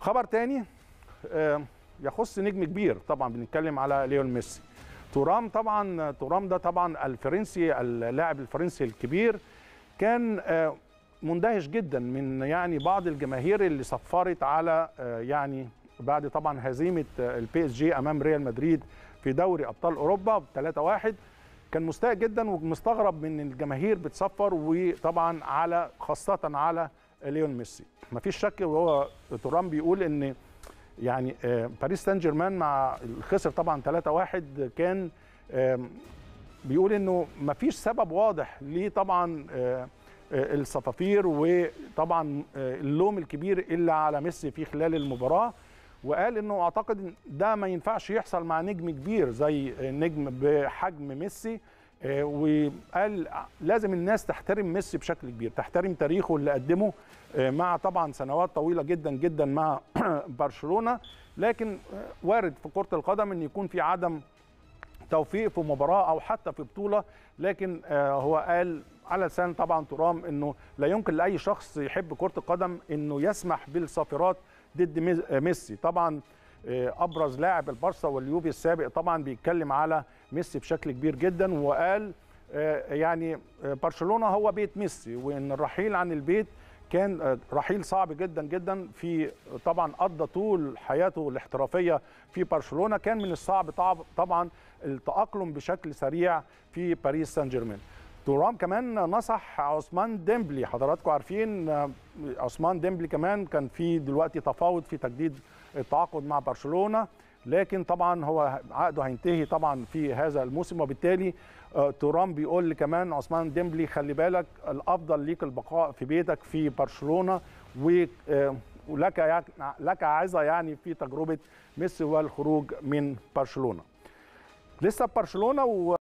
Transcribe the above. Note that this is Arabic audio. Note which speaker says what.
Speaker 1: خبر تاني يخص نجم كبير طبعا بنتكلم على ليون ميسي تورام طبعا تورام ده طبعا الفرنسي اللاعب الفرنسي الكبير كان آه، مندهش جدا من يعني بعض الجماهير اللي صفرت على آه، يعني بعد طبعا هزيمه البي اس جي امام ريال مدريد في دوري ابطال اوروبا 3-1 كان مستاء جدا ومستغرب من الجماهير بتصفر وطبعا على خاصه على ليون ميسي مفيش شك وهو تورام بيقول ان يعني آه، باريس سان جيرمان مع الخسر طبعا 3-1 كان بيقول انه مفيش سبب واضح ليه طبعا آه، آه، الصفافير وطبعا اللوم الكبير الا على ميسي في خلال المباراه وقال انه اعتقد ده ما ينفعش يحصل مع نجم كبير زي نجم بحجم ميسي آه، وقال لازم الناس تحترم ميسي بشكل كبير تحترم تاريخه اللي قدمه آه، مع طبعا سنوات طويله جدا جدا مع برشلونه لكن آه، وارد في كره القدم ان يكون في عدم توفيق في مباراه او حتى في بطوله لكن هو قال على لسان طبعا ترام انه لا يمكن لاي شخص يحب كره القدم انه يسمح بالصافرات ضد ميسي طبعا آه، ابرز لاعب البارسا واليوفي السابق طبعا بيتكلم على ميسي بشكل كبير جدا وقال آه، يعني آه، برشلونه هو بيت ميسي وان الرحيل عن البيت كان رحيل صعب جدا جدا في طبعا قضى طول حياته الاحترافيه في برشلونه كان من الصعب طبعا التاقلم بشكل سريع في باريس سان جيرمان تورام كمان نصح عثمان ديمبلي حضراتكم عارفين عثمان ديمبلي كمان كان في دلوقتي تفاوض في تجديد التعاقد مع برشلونه لكن طبعا هو عقده هينتهي طبعا في هذا الموسم وبالتالي آه، تورام بيقول كمان عثمان ديمبلي خلي بالك الافضل ليك البقاء في بيتك في برشلونه و ولك آه، لك عظه يعني في تجربه ميسي والخروج من برشلونه لسه برشلونه و